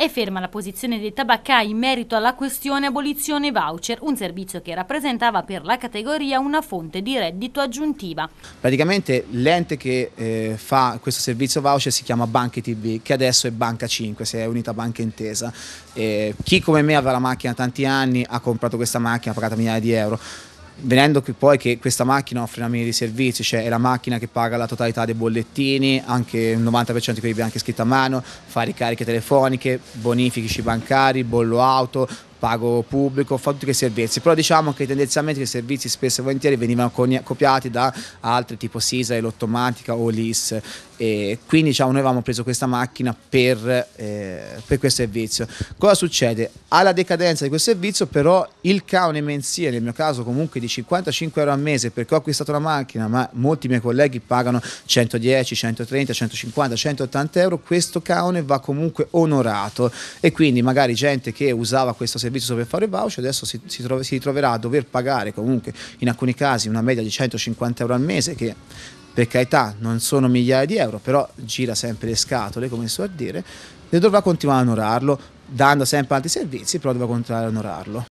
È ferma la posizione dei tabaccai in merito alla questione abolizione voucher, un servizio che rappresentava per la categoria una fonte di reddito aggiuntiva. Praticamente l'ente che eh, fa questo servizio voucher si chiama Banca TV, che adesso è Banca 5, si è unita Banca Intesa. Eh, chi come me aveva la macchina tanti anni ha comprato questa macchina, ha pagato migliaia di euro Venendo qui poi che questa macchina offre una mini di servizi, cioè è la macchina che paga la totalità dei bollettini, anche il 90% di quelli anche scritto a mano, fa ricariche telefoniche, bonifici bancari, bollo auto, pago pubblico, fa tutti quei servizi, però diciamo che tendenzialmente i servizi spesso e volentieri venivano copiati da altri tipo Sisa, Lottomatica o LIS e quindi diciamo, noi avevamo preso questa macchina per, eh, per questo servizio. Cosa succede? Alla decadenza di quel servizio però il canone mensile, nel mio caso comunque di 55 euro al mese perché ho acquistato la macchina, ma molti miei colleghi pagano 110, 130, 150, 180 euro, questo canone va comunque onorato e quindi magari gente che usava questo servizio servizio sopraffare voucher, adesso si, si, trova, si ritroverà a dover pagare comunque in alcuni casi una media di 150 euro al mese che per carità non sono migliaia di euro, però gira sempre le scatole, come si suol dire, e dovrà continuare a onorarlo, dando sempre altri servizi, però dovrà continuare a onorarlo.